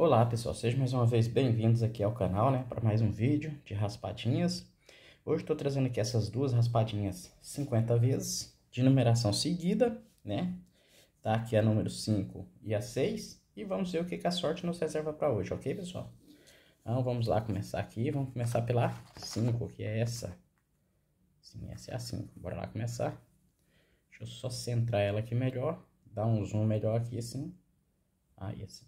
Olá pessoal, sejam mais uma vez bem-vindos aqui ao canal, né, para mais um vídeo de raspadinhas. Hoje estou trazendo aqui essas duas raspadinhas 50 vezes, de numeração seguida, né, tá aqui a número 5 e a 6, e vamos ver o que, que a sorte nos reserva para hoje, ok pessoal? Então vamos lá começar aqui, vamos começar pela 5, que é essa. Sim, essa é a 5, bora lá começar. Deixa eu só centrar ela aqui melhor, dar um zoom melhor aqui assim, aí assim.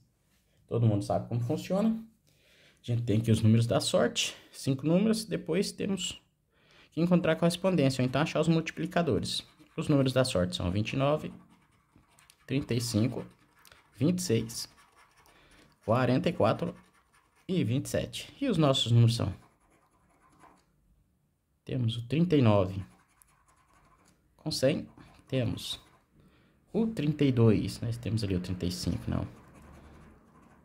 Todo mundo sabe como funciona. A gente tem aqui os números da sorte, cinco números, depois temos que encontrar a correspondência, ou então achar os multiplicadores. Os números da sorte são 29, 35, 26, 44 e 27. E os nossos números são? Temos o 39 com 100, temos o 32, nós né? temos ali o 35, não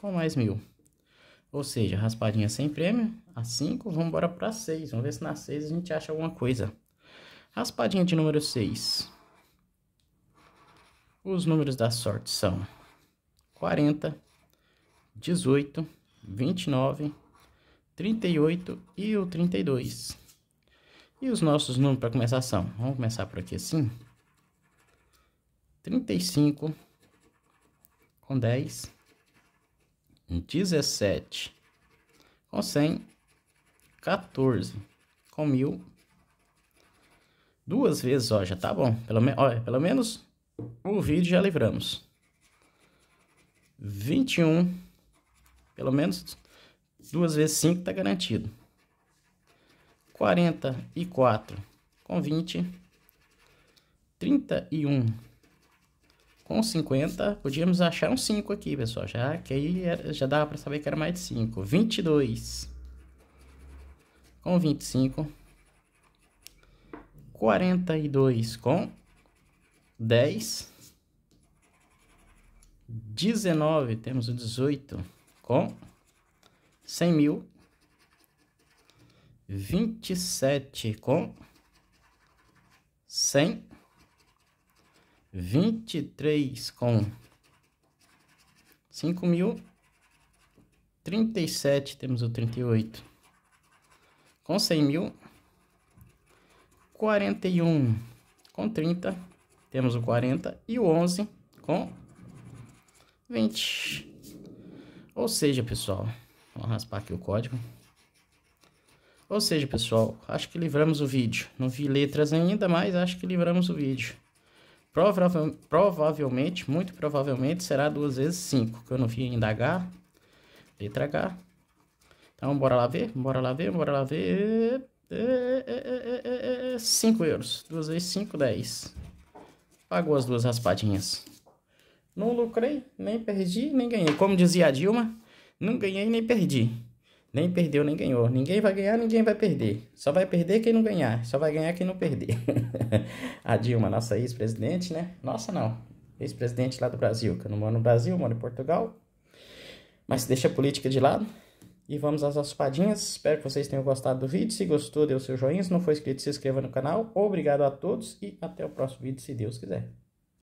com mais mil. Ou seja, raspadinha sem prêmio, a 5, vamos embora para 6. Vamos ver se na 6 a gente acha alguma coisa. Raspadinha de número 6. Os números da sorte são 40, 18, 29, 38 e o 32. E os nossos números para começar são, vamos começar por aqui assim, 35 com 10, dezessete com cem, quatorze com mil, duas vezes, ó, já tá bom. Pelo, me ó, pelo menos o vídeo já livramos. vinte e um pelo menos duas vezes cinco tá garantido. quarenta e quatro com vinte, trinta e um com 50, podíamos achar um 5 aqui, pessoal, já que aí era, já dava para saber que era mais de 5. 22. Com 25. 42 com 10. 19, temos o 18 com 100 mil. 27 com 100 mil. 23 com 5 mil. 37, temos o 38. Com 100 mil. 41 com 30, temos o 40. E o 11 com 20. Ou seja, pessoal, vou raspar aqui o código. Ou seja, pessoal, acho que livramos o vídeo. Não vi letras ainda, mas acho que livramos o vídeo. Provavel, provavelmente, muito provavelmente, será duas vezes 5, que eu não vi ainda H. Letra H. Então, bora lá ver, bora lá ver, bora lá ver. 5 é, é, é, euros. 2 vezes 5, 10. Pagou as duas raspadinhas. Não lucrei, nem perdi, nem ganhei. Como dizia a Dilma, não ganhei nem perdi. Nem perdeu, nem ganhou. Ninguém vai ganhar, ninguém vai perder. Só vai perder quem não ganhar. Só vai ganhar quem não perder. a Dilma, nossa ex-presidente, né? Nossa, não. Ex-presidente lá do Brasil. Que eu não moro no Brasil, moro em Portugal. Mas deixa a política de lado. E vamos às aspadinhas. Espero que vocês tenham gostado do vídeo. Se gostou, dê o seu joinha. Se não for inscrito, se inscreva no canal. Obrigado a todos e até o próximo vídeo, se Deus quiser.